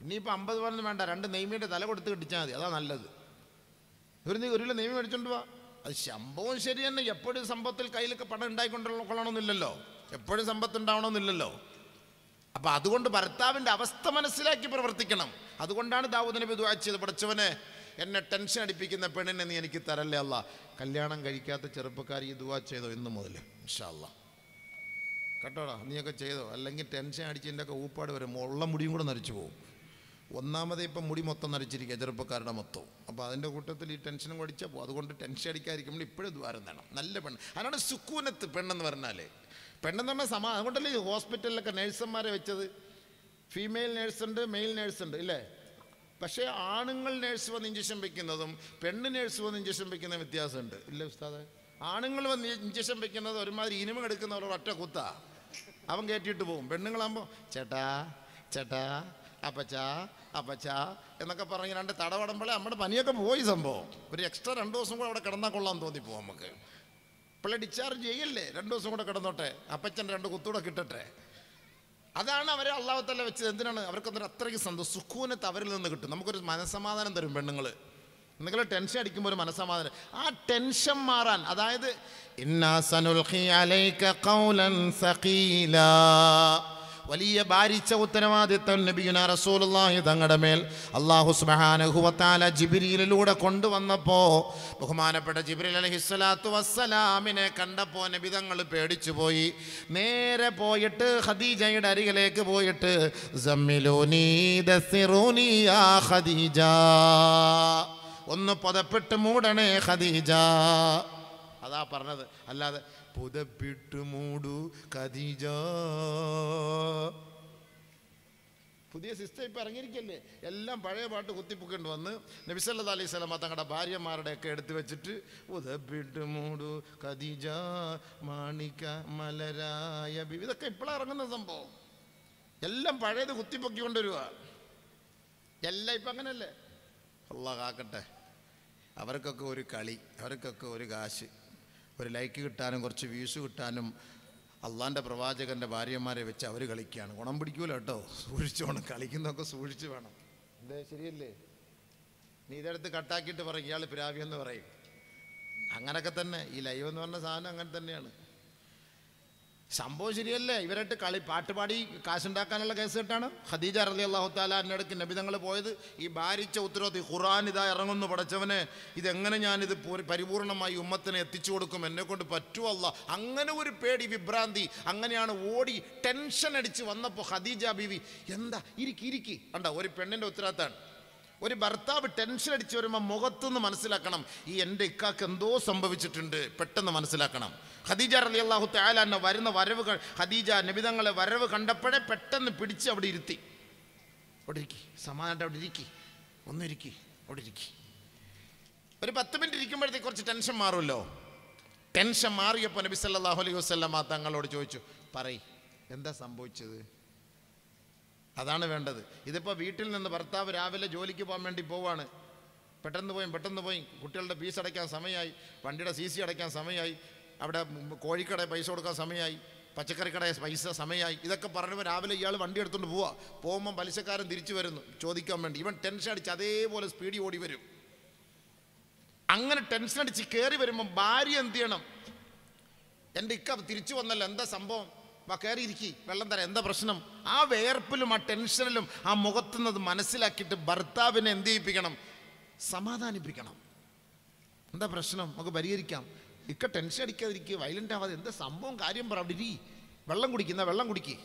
ഇനിയിപ്പോൾ അമ്പത് പവനൊന്നും വേണ്ട രണ്ട് നെയ്മിയുടെ തല കൊടുത്ത് കെട്ടിച്ചാൽ മതി അതാ നല്ലത് ഒരു നീ ഒരു നിയമം മേടിച്ചോണ്ട് പോവാ അത് ശമ്പവും ശരി തന്നെ എപ്പോഴും സമ്പത്തിൽ കയ്യിലൊക്കെ പണം ഉണ്ടായിക്കൊണ്ടുള്ള എപ്പോഴും സമ്പത്ത് ഉണ്ടാവണമെന്നില്ലല്ലോ അപ്പൊ അതുകൊണ്ട് ഭർത്താവിന്റെ അവസ്ഥ മനസ്സിലാക്കി പ്രവർത്തിക്കണം അതുകൊണ്ടാണ് ദാവൂദ് നബി ദുആ പഠിച്ചവനെ എന്നെ ടെൻഷൻ അടിപ്പിക്കുന്ന പെണ്ണിനെ നീ എനിക്ക് തരല്ലേ അല്ല കല്യാണം കഴിക്കാത്ത ചെറുപ്പക്കാർ ഈ ദുവാ ചെയ്തോ ഇന്ന് മുതൽ ഇൻഷാല്ല കേട്ടോടാ നീയൊക്കെ ചെയ്തോ അല്ലെങ്കിൽ ടെൻഷൻ അടിച്ച് എൻ്റെ ഒക്കെ ഊപ്പാട് വരുമ്പോൾ ഉള്ള മുടിയും കൂടെ നരിച്ചു പോകും ഒന്നാമതേ ഇപ്പം മുടി മൊത്തം നരച്ചിരിക്കുക ചെറുപ്പക്കാരുടെ മൊത്തം അപ്പോൾ അതിൻ്റെ കൂട്ടത്തിൽ ഈ ടെൻഷനും കുടിച്ചാൽ പോകും അതുകൊണ്ട് ടെൻഷൻ അടിക്കാതിരിക്കുമ്പോൾ ഇപ്പോഴും ദ്വാരം വേണം നല്ല പെണ്ണ് അതാണ് സുക്കൂനത്ത് പെണ്ണെന്ന് പറഞ്ഞാൽ പെണ്ണെന്ന് പറഞ്ഞാൽ സമാ അതുകൊണ്ടല്ലേ ഹോസ്പിറ്റലിലൊക്കെ നേഴ്സന്മാരെ വെച്ചത് ഫീമെയിൽ നേഴ്സുണ്ട് മെയിൽ നേഴ്സുണ്ട് ഇല്ലേ പക്ഷേ ആണുങ്ങൾ നേഴ്സ് വന്ന് ഇഞ്ചക്ഷൻ വയ്ക്കുന്നതും പെണ്ണ് നേഴ്സ് വന്ന് ഇഞ്ചക്ഷൻ വയ്ക്കുന്ന വ്യത്യാസമുണ്ട് ഇല്ലേ ഉസ്താദ് ആണുങ്ങൾ വന്ന് ഇഞ്ചക്ഷൻ വയ്ക്കുന്നത് ഒരുമാതിരി ഇനിമം എടുക്കുന്നവരോട് ഒറ്റ കുത്താ അവൻ കയറ്റിയിട്ട് പോകും പെണ്ണുങ്ങളാകുമ്പോൾ ചേട്ടാ ചേട്ടാ അപ്പച്ചാ അപ്പച്ച എന്നൊക്കെ പറഞ്ഞ് രണ്ട് തടവടുമ്പോഴേ നമ്മുടെ പനിയൊക്കെ പോയി സംഭവം ഒരു എക്സ്ട്രാ രണ്ട് ദിവസം കൂടെ അവിടെ കിടന്നാൽ കൊള്ളാൻ പോകും നമുക്ക് പിള്ളേ ഡിസ്ചാർജ് ചെയ്യല്ലേ രണ്ട് ദിവസം കൂടെ കിടന്നോട്ടെ അപ്പച്ചൻ രണ്ട് കുത്തൂടെ കിട്ടട്ടെ അതാണ് അവരെ അള്ളാഹത്തല്ല വെച്ചത് എന്തിനാണ് അവർക്കൊന്നൊരു അത്രയ്ക്ക് സന്തോഷം സുഖൂനത്ത് അവരിൽ നിന്ന് കിട്ടും നമുക്കൊരു മനസ്സമാധാനം തരും പെണ്ണുങ്ങൾ നിങ്ങൾ ടെൻഷൻ അടിക്കുമ്പോൾ ഒരു മനസ്സമാധാനം ആ ടെൻഷൻ മാറാൻ അതായത് ഇന്നാ സനുൽ വലിയ ഭാരിച്ച ഉത്തരവാദിത്തം നബിയുന റസൂലുള്ളാഹി തങ്ങളുടെ മേൽ അള്ളാഹു സുബഹാനഹുവത്താല ജിബിരിയിലൂടെ കൊണ്ടുവന്നപ്പോൾ ബഹുമാനപ്പെട്ട ജിബിരി അലഹിസ്വലാത്തു വസ്സലാമിനെ കണ്ടപ്പോൾ നബി തങ്ങൾ പേടിച്ചു പോയി നേരെ പോയിട്ട് ഖദീജയുടെ അരികിലേക്ക് പോയിട്ട് ജമ്മിലോനീ ഖദീജ ഒന്ന് പുതപ്പെട്ട് മൂടണേ ഖദീജ അതാ പറഞ്ഞത് അല്ലാതെ പുതപ്പിട്ടു മൂടു ഖദീജ പുതിയ സിസ്റ്റം ഇപ്പം ഇറങ്ങിയിരിക്കല്ലേ എല്ലാം പഴയ പാട്ട് കുത്തിപ്പൊക്കേണ്ടി വന്ന് നബിസല്ലാ അലൈഹി സ്വലമ തങ്ങളുടെ ഭാര്യമാരുടെയൊക്കെ എടുത്തു വെച്ചിട്ട് ഉദപ്പിട്ട് മൂടു ഖദീജ മാണിക്ക മലരായ ഇതൊക്കെ ഇപ്പോഴാണ് ഇറങ്ങുന്ന സംഭവം എല്ലാം പഴയത് കുത്തിപ്പൊക്കി കൊണ്ടുവരിക എല്ലാം ഇപ്പം അങ്ങനെയല്ലേ അള്ളാഹ് കാക്കട്ടെ അവർക്കൊക്കെ ഒരു കളി അവർക്കൊക്കെ ഒരു കാശ് ഒരു ലൈക്ക് കിട്ടാനും കുറച്ച് വ്യൂസ് കിട്ടാനും അള്ളാൻ്റെ പ്രവാചകൻ്റെ ഭാര്യമാരെ വെച്ച് അവർ കളിക്കുകയാണ് ഗുണം പിടിക്കൂല കേട്ടോ സൂക്ഷിച്ചു വേണം കളിക്കുന്നതൊക്കെ സൂക്ഷിച്ച് വേണം ഇത് ശരിയല്ലേ നീ ഇതെടുത്ത് കട്ടാക്കിയിട്ട് പറയും ഇയാൾ പിരാവി എന്ന് പറയും അങ്ങനെയൊക്കെ തന്നെ ഈ ലൈവ് എന്ന് പറഞ്ഞ സാധനം അങ്ങനെ തന്നെയാണ് സംഭവം ശരിയല്ലേ ഇവരായിട്ട് കളി പാട്ടുപാടി കാശുണ്ടാക്കാനുള്ള കേസ് കേട്ടാണ് ഖദീജ അറലി അള്ളാഹു നബി നബിതങ്ങൾ പോയത് ഈ ഭാരിച്ച ഉത്തരവാദി ഖുറാൻ ഇതാ ഇറങ്ങുന്നു പടച്ചവനെ ഇതെങ്ങനെ ഞാനിത് പരിപൂർണമായി ഉമ്മത്തിന് എത്തിച്ചു കൊടുക്കും എന്നെക്കൊണ്ട് പറ്റുമല്ല അങ്ങനെ ഒരു പേടി വിഭ്രാന്തി അങ്ങനെയാണ് ഓടി ടെൻഷൻ അടിച്ച് വന്നപ്പോൾ ഖദീജ ബീവി എന്താ ഇരിക്കി ഇരിക്കി കണ്ട ഒരു പെണ്ണിൻ്റെ ഉത്തരവാദിത്താണ് ഒരു ഭർത്താവ് ടെൻഷൻ അടിച്ച് വരുമ്പോൾ മുഖത്തുനിന്ന് മനസ്സിലാക്കണം ഈ എൻ്റെ ഇക്കാക്ക് എന്തോ സംഭവിച്ചിട്ടുണ്ട് പെട്ടെന്ന് മനസ്സിലാക്കണം ഖദീജ അലി അള്ളാഹു താലാന്ന വരുന്ന വരവുകൾ ഖദീജ നിബിതങ്ങളെ വരവ് കണ്ടപ്പോഴേ പെട്ടെന്ന് പിടിച്ച് അവിടെ ഇരുത്തി അവിടെ ഇരിക്കി സമാധാനമായിട്ട് അവിടെ ഇരിക്കി ഒന്നിരിക്കി അവിടെ ഇരിക്കി ഒരു പത്ത് മിനിറ്റ് ഇരിക്കുമ്പോഴത്തേക്ക് കുറച്ച് ടെൻഷൻ മാറുമല്ലോ ടെൻഷൻ മാറിയപ്പോൾ നബി സല്ലാഹു അലൈഹി വസ്ലമ തങ്ങളോട് ചോദിച്ചു പറയ് എന്താ സംഭവിച്ചത് അതാണ് വേണ്ടത് ഇതിപ്പോൾ വീട്ടിൽ നിന്ന് ഭർത്താവ് രാവിലെ ജോലിക്ക് പോകാൻ വേണ്ടി പോവാണ് പെട്ടെന്ന് പോയി പെട്ടെന്ന് പോയി കുട്ടികളുടെ ഫീസ് അടയ്ക്കാൻ സമയമായി വണ്ടിയുടെ സി സി അടയ്ക്കാൻ സമയമായി അവിടെ കോഴിക്കട പൈസ കൊടുക്കാൻ സമയമായി പച്ചക്കറിക്കട പൈസ സമയമായി ഇതൊക്കെ പറഞ്ഞപ്പോൾ രാവിലെ ഇയാൾ വണ്ടി എടുത്തുകൊണ്ട് പോവുക പോകുമ്പോൾ പലിശക്കാരൻ തിരിച്ചു വരുന്നു ചോദിക്കാൻ വേണ്ടി ഇവൻ ടെൻഷൻ അടിച്ച് അതേപോലെ സ്പീഡിൽ ഓടി വരും അങ്ങനെ ടെൻഷൻ അടിച്ച് കയറി വരുമ്പോൾ ഭാര്യ എന്ത് ചെയ്യണം എൻ്റെ ഇക്ക തിരിച്ചു വന്നല്ലോ എന്താ സംഭവം വാ കയറിയിരിക്കി വെള്ളം തരാം എന്താ പ്രശ്നം ആ വേർപ്പിലും ആ ടെൻഷനിലും ആ മുഖത്തുനിന്നത് മനസ്സിലാക്കിയിട്ട് ഭർത്താവിനെ എന്ത് ചെയ്യിപ്പിക്കണം സമാധാനിപ്പിക്കണം എന്താ പ്രശ്നം നമുക്ക് പരിഹരിക്കാം ഇക്ക ടെൻഷൻ അടിക്കാതിരിക്കുക വയലൻ്റ് ആവാതെ എന്താ സംഭവം കാര്യം പറ അവിടെ ഇരി വെള്ളം കുടിക്കുന്ന വെള്ളം കുടിക്കി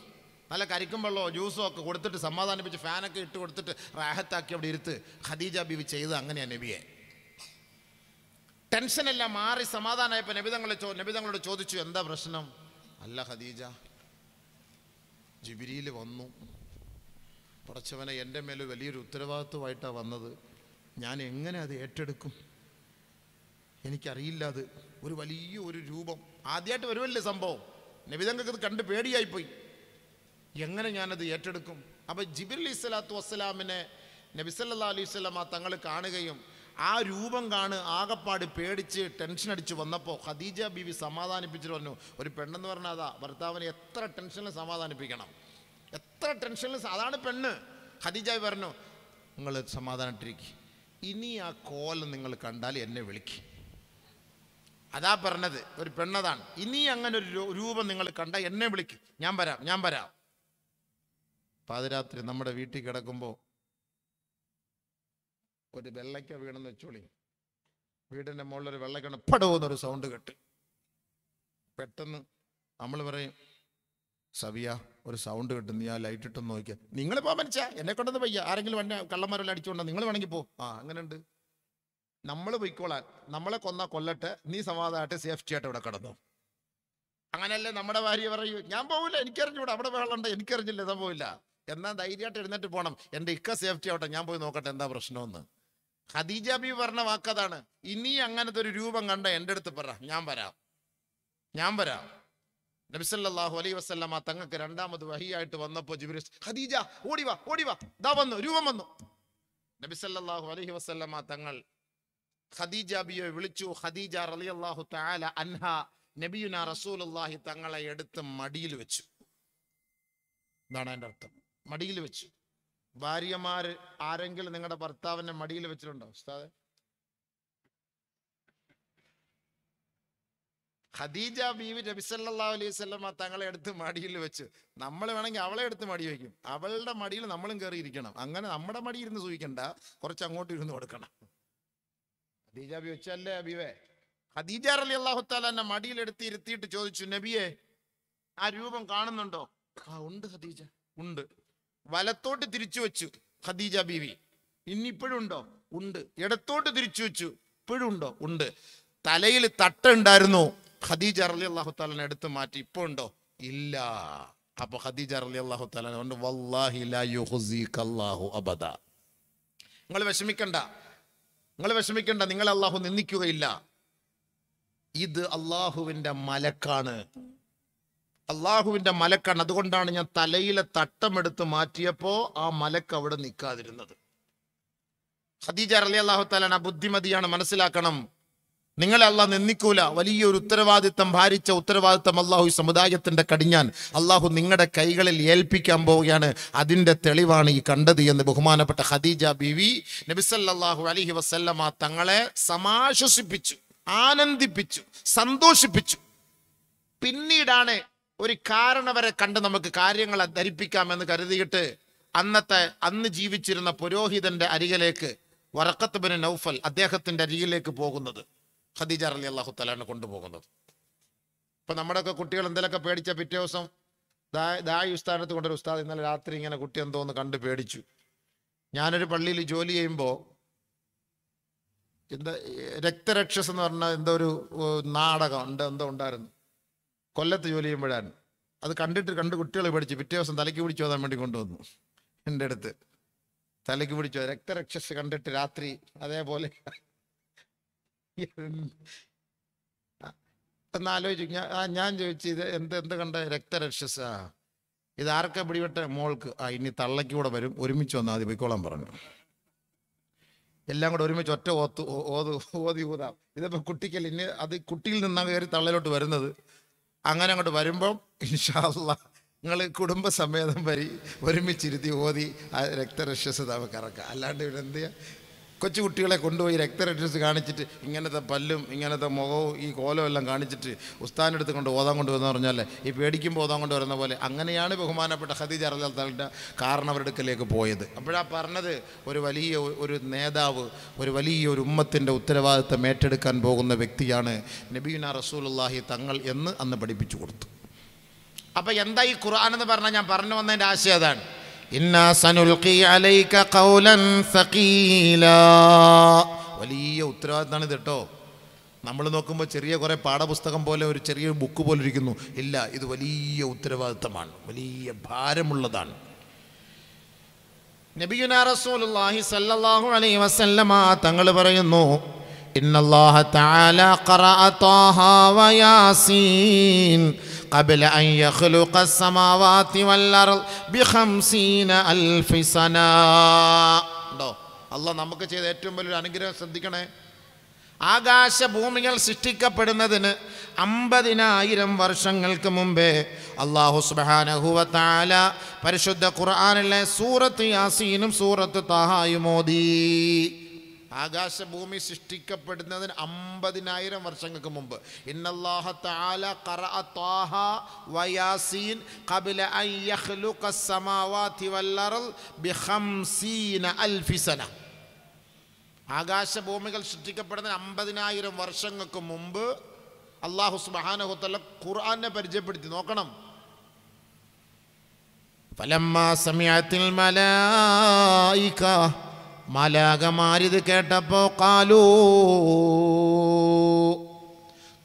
നല്ല കരിക്കും വെള്ളമോ ജ്യൂസോ ഒക്കെ കൊടുത്തിട്ട് സമാധാനിപ്പിച്ച് ഫാനൊക്കെ ഇട്ട് കൊടുത്തിട്ട് റാഹത്താക്കി അവിടെ ഇരുത്ത് ഖദീജ ബീവി ചെയ്ത് അങ്ങനെയാണ് നബിയെ ടെൻഷനെല്ലാം മാറി സമാധാനമായപ്പോൾ നബിതങ്ങളെ ചോ നബിതങ്ങളോട് ചോദിച്ചു എന്താ പ്രശ്നം അല്ല ഖദീജ ജിബിരിയിൽ വന്നു പടച്ചവനെ എൻ്റെ മേൽ വലിയൊരു ഉത്തരവാദിത്വമായിട്ടാണ് വന്നത് ഞാൻ എങ്ങനെ അത് ഏറ്റെടുക്കും എനിക്കറിയില്ല അത് ഒരു വലിയ ഒരു രൂപം ആദ്യമായിട്ട് വരുമല്ലേ സംഭവം നബിതങ്ങൾക്ക് ഇത് കണ്ട് പേടിയായിപ്പോയി എങ്ങനെ ഞാനത് ഏറ്റെടുക്കും അപ്പോൾ ജിബിർ അലി സ്വലാത്തു വസ്സലാമിനെ നബിസല്ലാ അലൈഹി സ്വലാം ആ തങ്ങൾ കാണുകയും ആ രൂപം കാണ് ആകപ്പാട് പേടിച്ച് ടെൻഷൻ അടിച്ച് വന്നപ്പോൾ ഖദീജ ബിവി സമാധാനിപ്പിച്ചിട്ട് പറഞ്ഞു ഒരു പെണ്ണെന്ന് പറഞ്ഞാൽ അതാ ഭർത്താവിനെ എത്ര ടെൻഷനിൽ സമാധാനിപ്പിക്കണം എത്ര ടെൻഷനിൽ അതാണ് പെണ്ണ് ഖദീജ പറഞ്ഞു നിങ്ങൾ സമാധാനട്ടിരിക്കും ഇനി ആ കോലം നിങ്ങൾ കണ്ടാൽ എന്നെ വിളിക്കും അതാ പറഞ്ഞത് ഒരു പെണ്ണതാണ് ഇനി അങ്ങനെ ഒരു രൂപം നിങ്ങൾ കണ്ട എന്നെ വിളിക്കും ഞാൻ വരാം ഞാൻ വരാം പാതിരാത്രി നമ്മുടെ വീട്ടിൽ കിടക്കുമ്പോൾ ഒരു വെള്ളയ്ക്ക വീണെന്ന് വെച്ചോളി വീടിൻ്റെ ഒരു വെള്ളക്കണ പടവെന്നൊരു സൗണ്ട് കെട്ട് പെട്ടെന്ന് നമ്മൾ പറയും സവിയ ഒരു സൗണ്ട് കിട്ടും നീ ആ ലൈറ്റ് ഇട്ടൊന്ന് നോക്കിയാൽ പോകാൻ മരിച്ച എന്നെ കൊണ്ടൊന്നും പയ്യ ആരെങ്കിലും വന്നെ കള്ളന്മാരെല്ലാം അടിച്ചുകൊണ്ടോ നിങ്ങൾ വേണമെങ്കിൽ പോ ആ അങ്ങനെ ഉണ്ട് നമ്മൾ പൊയ്ക്കോളാൻ നമ്മളെ കൊന്ന കൊല്ലട്ടെ നീ സമാധാനമായിട്ട് സേഫ്റ്റി ആയിട്ട് ഇവിടെ കിടന്നു അങ്ങനല്ലേ നമ്മുടെ ഭാര്യ പറയൂ ഞാൻ പോകില്ല എനിക്കറിഞ്ഞൂടെ അവിടെ വെള്ളമുണ്ട് എനിക്കറിഞ്ഞില്ല സംഭവമില്ല എന്നാൽ ധൈര്യമായിട്ട് എഴുന്നേറ്റ് പോകണം എൻ്റെ ഇക്ക സേഫ്റ്റി ആവട്ടെ ഞാൻ പോയി നോക്കട്ടെ എന്താ പ്രശ്നമെന്ന് ഖദീജ ബി പറഞ്ഞ വാക്കതാണ് ഇനി അങ്ങനത്തെ ഒരു രൂപം കണ്ട എൻ്റെ അടുത്ത് പറ ഞാൻ വരാം ഞാൻ വരാം നബിസല്ലാഹു അലൈ വസ്ലാം ആ തങ്ങൾക്ക് രണ്ടാമത് വഹിയായിട്ട് വന്നപ്പോൾ ജിബിരിസ് ഖദീജ ഓടിവാ ഓടിവാ ദാ വന്നു രൂപം വന്നു നബിസല്ലാഹു അലൈഹി വസ്ലാം ആ തങ്ങൾ ഖദീജ ബിയെ വിളിച്ചു ഖദീജ റലി അള്ളാഹു താല അൻഹ നബിയുന റസൂലുല്ലാഹി തങ്ങളെ എടുത്ത് മടിയിൽ വെച്ചു എന്താണ് എൻ്റെ അർത്ഥം മടിയിൽ വെച്ചു ഭാര്യമാർ ആരെങ്കിലും നിങ്ങളുടെ ഭർത്താവിന്റെ മടിയിൽ വെച്ചിട്ടുണ്ടോ ഉസ്താദ് ഖദീജ ബീവി രബിസല്ലാ അലൈഹി തങ്ങളെ എടുത്ത് മടിയിൽ വെച്ച് നമ്മൾ വേണമെങ്കിൽ അവളെ എടുത്ത് മടി വയ്ക്കും അവളുടെ മടിയിൽ നമ്മളും കയറിയിരിക്കണം ഇരിക്കണം അങ്ങനെ നമ്മുടെ മടി ഇരുന്ന് സൂചിക്കണ്ട കുറച്ച് അങ്ങോട്ട് ഇരുന്ന് കൊടുക്കണം ഖദീജ ബി വെച്ചല്ലേ ബീവേ ഖദീജ അലി അള്ളാഹു മടിയിൽ എടുത്ത് ഇരുത്തിയിട്ട് ചോദിച്ചു നബിയെ ആ രൂപം കാണുന്നുണ്ടോ ആ ഉണ്ട് ഖദീജ ഉണ്ട് വലത്തോട്ട് തിരിച്ചു വെച്ചു ഖദീജ ബീവി ഇന്നിപ്പോഴും ഉണ്ടോ ഉണ്ട് ഇടത്തോട്ട് തിരിച്ചു വെച്ചു ഇപ്പോഴും ഉണ്ടോ ഉണ്ട് തലയിൽ തട്ട ഉണ്ടായിരുന്നു ഖദീജ അറലി അള്ളാഹു താലനെ എടുത്ത് മാറ്റി ഇപ്പൊ ഉണ്ടോ ഇല്ല അപ്പൊ ഖദീജ അറലി അള്ളാഹു താലനെ കൊണ്ട് വല്ലാഹിലാഹു അബദ നിങ്ങൾ വിഷമിക്കണ്ട നിങ്ങൾ വിഷമിക്കണ്ട നിങ്ങൾ അള്ളാഹു നിന്ദിക്കുകയില്ല ഇത് അള്ളാഹുവിന്റെ മലക്കാണ് അള്ളാഹുവിന്റെ മലക്കാണ് അതുകൊണ്ടാണ് ഞാൻ തലയിലെ തട്ടമെടുത്ത് മാറ്റിയപ്പോൾ ആ മലക്ക് അവിടെ നിൽക്കാതിരുന്നത് ഖദീജ അലി അള്ളാഹു താലാണ് ബുദ്ധിമതിയാണ് മനസ്സിലാക്കണം നിങ്ങളെ അള്ളാഹ് നിന്ദിക്കൂല വലിയൊരു ഉത്തരവാദിത്തം ഭാരിച്ച ഉത്തരവാദിത്തം അള്ളാഹു സമുദായത്തിന്റെ കടിഞ്ഞാൻ അള്ളാഹു നിങ്ങളുടെ കൈകളിൽ ഏൽപ്പിക്കാൻ പോവുകയാണ് അതിന്റെ തെളിവാണ് ഈ കണ്ടത് എന്ന് ബഹുമാനപ്പെട്ട ഖദീജ ബിവി നബിസല്ലാഹു അലഹി വസല്ലമ തങ്ങളെ സമാശ്വസിപ്പിച്ചു ആനന്ദിപ്പിച്ചു സന്തോഷിപ്പിച്ചു പിന്നീടാണ് ഒരു കാരണവരെ കണ്ട് നമുക്ക് കാര്യങ്ങളെ ധരിപ്പിക്കാമെന്ന് കരുതിയിട്ട് അന്നത്തെ അന്ന് ജീവിച്ചിരുന്ന പുരോഹിതന്റെ അരികിലേക്ക് വറക്കത്ത് ബിൻ നൗഫൽ അദ്ദേഹത്തിന്റെ അരികിലേക്ക് പോകുന്നത് ഖദീജ അലി അള്ളാഹു തലാണ് കൊണ്ടുപോകുന്നത് ഇപ്പം നമ്മുടെയൊക്കെ കുട്ടികൾ എന്തെങ്കിലുമൊക്കെ പേടിച്ച പിറ്റേ ദിവസം ദായ ഉസ്താനത്ത് കൊണ്ടൊരു ഉസ്താദ് ഇന്നലെ രാത്രി ഇങ്ങനെ കുട്ടി എന്തോന്ന് കണ്ട് പേടിച്ചു ഞാനൊരു പള്ളിയിൽ ജോലി ചെയ്യുമ്പോൾ എന്താ രക്തരക്ഷസ് എന്ന് പറഞ്ഞ എന്തോ ഒരു നാടകം ഉണ്ട് എന്തോ ഉണ്ടായിരുന്നു കൊല്ലത്ത് ജോലി ചെയ്യുമ്പോഴാണ് അത് കണ്ടിട്ട് കണ്ട് കുട്ടികളെ പഠിച്ച് പിറ്റേ ദിവസം തലയ്ക്ക് പിടിച്ചു പോകാൻ വേണ്ടി കൊണ്ടുവന്നു എൻ്റെ അടുത്ത് തലയ്ക്ക് പിടിച്ചു രക്തരക്ഷസ് കണ്ടിട്ട് രാത്രി അതേപോലെ ഒന്ന് ആലോചിച്ചു ഞാൻ ഞാൻ ചോദിച്ചു ഇത് എന്ത് എന്ത് കണ്ട രക്തരക്ഷസ ഇത് ആർക്ക പിടിപെട്ട മോൾക്ക് ആ ഇനി തള്ളയ്ക്ക് കൂടെ വരും ഒരുമിച്ച് വന്നാൽ മതി പൊയ്ക്കോളാൻ പറഞ്ഞു എല്ലാം കൂടെ ഒരുമിച്ച് ഒറ്റ ഓത്ത് ഓത് ഓതി ഊതാം ഇതിപ്പോ കുട്ടിക്കല്ല ഇനി അത് കുട്ടിയിൽ നിന്നാണ് കയറി തള്ളയിലോട്ട് വരുന്നത് അങ്ങനെ അങ്ങോട്ട് വരുമ്പം ഇൻഷാല്ല നിങ്ങൾ കുടുംബസമേതം വരി ഒരുമിച്ചിരുത്തി ഓതി ആ രക്തരക്ഷസ് നമുക്ക് ഇറക്കാം അല്ലാണ്ട് ഇവിടെ എന്ത് ചെയ്യുക കൊച്ചു കുട്ടികളെ കൊണ്ടുപോയി രക്തരക്ഷസ് കാണിച്ചിട്ട് ഇങ്ങനത്തെ പല്ലും ഇങ്ങനത്തെ മുഖവും ഈ കോലവും എല്ലാം കാണിച്ചിട്ട് ഉസ്താനെടുത്ത് കൊണ്ട് ഓതാൻ കൊണ്ടുവരുന്ന പറഞ്ഞാൽ ഈ പേടിക്കുമ്പോൾ ഓതാൻ കൊണ്ടുവരുന്ന പോലെ അങ്ങനെയാണ് ബഹുമാനപ്പെട്ട ഖദീജ അറലാൽ തലിൻ്റെ കാരണവരെടുക്കലേക്ക് പോയത് അപ്പോഴാ പറഞ്ഞത് ഒരു വലിയ ഒരു നേതാവ് ഒരു വലിയ ഒരു ഉമ്മത്തിൻ്റെ ഉത്തരവാദിത്തം ഏറ്റെടുക്കാൻ പോകുന്ന വ്യക്തിയാണ് നബീന റസൂലുല്ലാഹി തങ്ങൾ എന്ന് അന്ന് പഠിപ്പിച്ചു കൊടുത്തു അപ്പോൾ എന്താ ഈ ഖുർആൻ എന്ന് പറഞ്ഞാൽ ഞാൻ പറഞ്ഞു വന്നതിൻ്റെ ആശയം അതാണ് ഇന്നാ സനുൽഖി അലൈക ഖൗലൻ സഖീല വലിയ ഉത്തരവാദിത്തമാണ് ഇത് കേട്ടോ നമ്മൾ നോക്കുമ്പോൾ ചെറിയ കുറേ പാഠപുസ്തകം പോലെ ഒരു ചെറിയ ബുക്ക് പോലെ ഇരിക്കുന്നു ഇല്ല ഇത് വലിയ ഉത്തരവാദിത്തമാണ് വലിയ ഭാരമുള്ളതാണ് നബിയുന റസൂലുള്ളാഹി സല്ലല്ലാഹു അലൈഹി വസല്ലമ തങ്ങൾ പറയുന്നു ഇന്നല്ലാഹ തആല ഖറഅ വയാസീൻ قبل أن يخلق السماوات والأرض بخمسين ألف سنة അല്ല നമുക്ക് ചെയ്ത ഏറ്റവും വലിയൊരു അനുഗ്രഹം ശ്രദ്ധിക്കണേ ഭൂമികൾ സൃഷ്ടിക്കപ്പെടുന്നതിന് അമ്പതിനായിരം വർഷങ്ങൾക്ക് മുമ്പേ അള്ളാഹു സുബാനഹുവത്താല പരിശുദ്ധ ഖുർആാനിലെ സൂറത്ത് യാസീനും സൂറത്ത് താഹായും മോദീ ആകാശഭൂമി സൃഷ്ടിക്കപ്പെടുന്നതിന് അമ്പതിനായിരം വർഷങ്ങൾക്ക് മുമ്പ് ഇന്നല്ലാഹ വയാസീൻ ആകാശഭൂമികൾ സൃഷ്ടിക്കപ്പെടുന്നതിന് അമ്പതിനായിരം വർഷങ്ങൾക്ക് മുമ്പ് അള്ളാഹു സുബാനഹുത്തല്ല ഖുർആാനെ പരിചയപ്പെടുത്തി നോക്കണം فلما سمعت الملائكه മലാകമാരിത് കേട്ടപ്പോ കാലൂ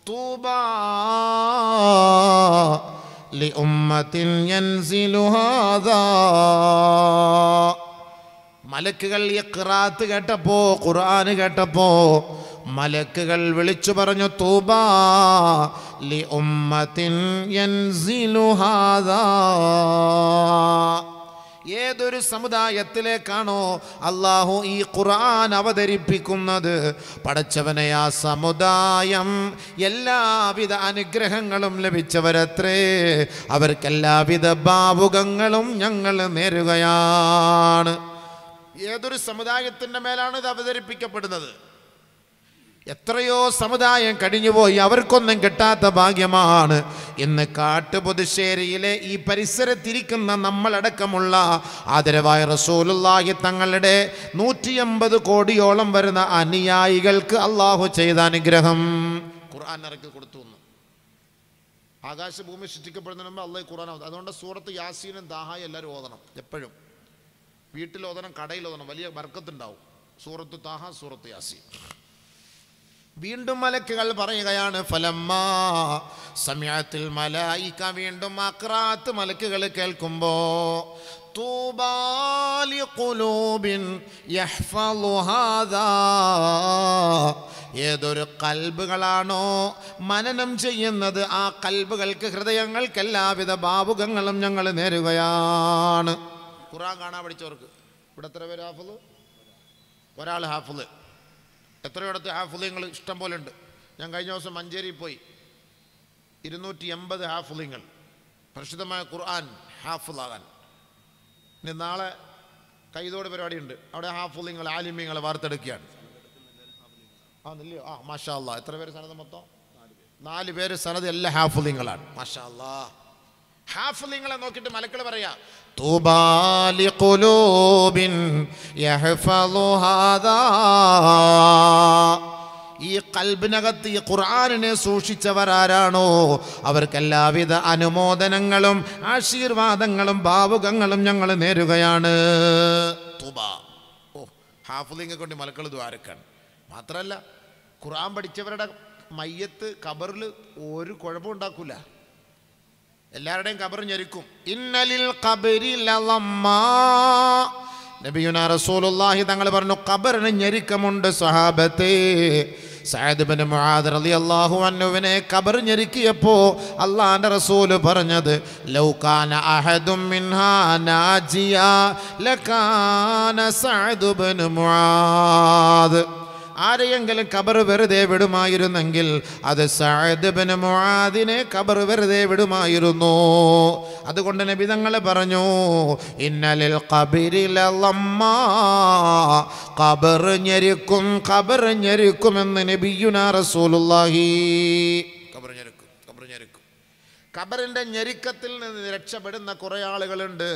തൂബാ ലിഉമ്മത്തിൽ യൻസിലുഹാദാ മലക്കുകൾ യക്റാത്ത് കേട്ടപ്പോ ഖുർആന് കേട്ടപ്പോ മലക്കുകൾ വിളിച്ചു പറഞ്ഞു തൂബാ ലി ഉമ്മത്തിൻ യൻസിലുഹാദാ ഏതൊരു സമുദായത്തിലേക്കാണോ അള്ളാഹു ഈ ഖുർആൻ അവതരിപ്പിക്കുന്നത് പടച്ചവനെ ആ സമുദായം എല്ലാവിധ അനുഗ്രഹങ്ങളും ലഭിച്ചവരത്രേ അവർക്കെല്ലാവിധ ഭാവുകങ്ങളും ഞങ്ങൾ നേരുകയാണ് ഏതൊരു സമുദായത്തിൻ്റെ മേലാണ് ഇത് അവതരിപ്പിക്കപ്പെടുന്നത് എത്രയോ സമുദായം കഴിഞ്ഞുപോയി അവർക്കൊന്നും കിട്ടാത്ത ഭാഗ്യമാണ് ഇന്ന് കാട്ടുപുതുശ്ശേരിയിലെ ഈ പരിസരത്തിരിക്കുന്ന നമ്മളടക്കമുള്ള ആദരവായ റസൂലുള്ളാഹി തങ്ങളുടെ അമ്പത് കോടിയോളം വരുന്ന അനുയായികൾക്ക് അള്ളാഹു ചെയ്ത അനുഗ്രഹം ഖുർആൻ ഇറക്കി കൊടുത്തു ആകാശഭൂമി സൃഷ്ടിക്കപ്പെടുന്നതിന് മുമ്പ് അള്ളാഹ് ഖുർആൻ അതുകൊണ്ട് സൂറത്ത് യാസീനും ദാഹായും എല്ലാവരും ഓതണം എപ്പോഴും വീട്ടിൽ ഓതണം കടയിൽ ഓതണം വലിയ വർക്കത്തുണ്ടാവും സൂറത്ത് താഹ സൂറത്ത് യാസീൻ വീണ്ടും മലക്കുകൾ പറയുകയാണ് ഫലമ്മാ സമയത്തിൽ മലായിക്ക വീണ്ടും അക്രാത്ത് മലക്കുകൾ കേൾക്കുമ്പോ ഏതൊരു കൽബുകളാണോ മനനം ചെയ്യുന്നത് ആ കൽബുകൾക്ക് ഹൃദയങ്ങൾക്ക് എല്ലാവിധ ഭാവുകങ്ങളും ഞങ്ങൾ നേരുകയാണ് ഖുറാൻ കാണാൻ പഠിച്ചവർക്ക് ഇവിടെ എത്ര പേര് ഹാഫിള് ഒരാൾ ഹാഫിള് എത്രയോടത്ത് ഹാഫുലിങ്ങൾ ഇഷ്ടം പോലെ ഉണ്ട് ഞാൻ കഴിഞ്ഞ ദിവസം മഞ്ചേരി പോയി ഇരുന്നൂറ്റി എൺപത് ഹാഫുലിങ്ങൾ പരിശുദ്ധമായ ഖുർആൻ ഹാഫുലാകാൻ ഇനി നാളെ കൈതോട് പരിപാടിയുണ്ട് അവിടെ ഹാഫുലിങ്ങൾ ആലിമ്യങ്ങൾ വാർത്തെടുക്കുകയാണ് ആ ആ മാഷാ അള്ളാഹ് എത്ര പേര് സനത് മൊത്തം നാല് പേര് സനത് എല്ലാ ഹാഫുലിങ്ങളാണ് മാഷാ അല്ലാ നിങ്ങളെ നോക്കിയിട്ട് മലക്കൾ പറയാ തുബാലി കുലോബിൻ ഈ കൽബിനകത്ത് ഈ ഖുർആാനിനെ സൂക്ഷിച്ചവരാരാണോ അവർക്ക് എല്ലാവിധ അനുമോദനങ്ങളും ആശീർവാദങ്ങളും ഭാവുകങ്ങളും ഞങ്ങൾ നേരുകയാണ് തുബ ഓ കൊണ്ട് മലക്കൾ ദ്വാരക്കാണ് മാത്രമല്ല ഖുർആൻ പഠിച്ചവരുടെ മയ്യത്ത് കബറിൽ ഒരു കുഴപ്പമുണ്ടാക്കൂല ഉണ്ടാക്കൂല എല്ലാവരുടെയും കബർ ഞെരുക്കും ഇന്നലിൽ നബിയുന റസൂലുള്ളാഹി തങ്ങൾ പറഞ്ഞു കബറിന് ഞെരുക്കമുണ്ട് സഹാബത്തെ സയദ്ബിന് മുആദ് റളിയല്ലാഹു അൻഹുവിനെ ഖബർ ഞെരുക്കിയപ്പോൾ അള്ളാഹുവിൻ്റെ റസൂൽ പറഞ്ഞത് ലൗകാന അഹദും മിൻഹാ നാജിയ ലകാന സഅദ്ബിന് മുആദ് ആരെയെങ്കിലും കബർ വെറുതെ വിടുമായിരുന്നെങ്കിൽ അത് സഅദ്ബിന് മുആദിനെ കബർ വെറുതെ വിടുമായിരുന്നു അതുകൊണ്ട് നബി തങ്ങൾ പറഞ്ഞു ഇന്നലിൽ കബിരിലമ്മ കബർ ഞെരുക്കും കബർ ഞെരുക്കുമെന്ന് നബിയുന റസൂലുള്ളാഹി കബർ ഞെരുക്കും കബർ ഞെരുക്കും കബറിൻ്റെ ഞെരുക്കത്തിൽ നിന്ന് രക്ഷപ്പെടുന്ന കുറേ ആളുകളുണ്ട്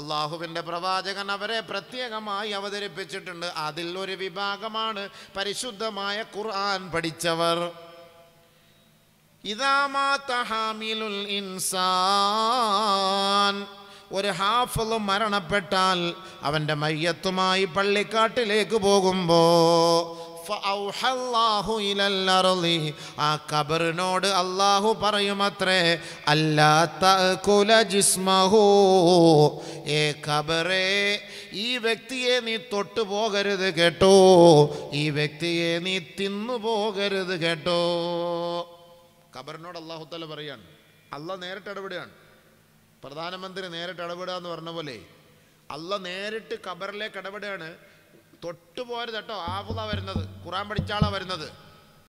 അള്ളാഹുവിൻ്റെ പ്രവാചകൻ അവരെ പ്രത്യേകമായി അവതരിപ്പിച്ചിട്ടുണ്ട് അതിൽ ഒരു വിഭാഗമാണ് പരിശുദ്ധമായ ഖുർആൻ പഠിച്ചവർ ഇൻസാൻ ഒരു ഹാഫിള് മരണപ്പെട്ടാൽ അവൻ്റെ മയ്യത്തുമായി പള്ളിക്കാട്ടിലേക്ക് പോകുമ്പോൾ ആ കബറിനോട് അള്ളാഹു പറയുമത്രേ അല്ലാത്ത ഏ ഈ വ്യക്തിയെ നീ തൊട്ടു പോകരുത് കേട്ടോ ഈ വ്യക്തിയെ നീ തിന്നു പോകരുത് കേട്ടോ കബറിനോട് അള്ളാഹുത്തല പറയാണ് അല്ല നേരിട്ട് ഇടപെടുകയാണ് പ്രധാനമന്ത്രി നേരിട്ട് ഇടപെടുക എന്ന് പറഞ്ഞ പോലെ അല്ല നേരിട്ട് ഖബറിലേക്ക് ഇടപെടുകയാണ് തൊട്ടുപോരുത് കേട്ടോ ആഫുള വരുന്നത് ഖുറാൻ പഠിച്ചാളാണ് വരുന്നത്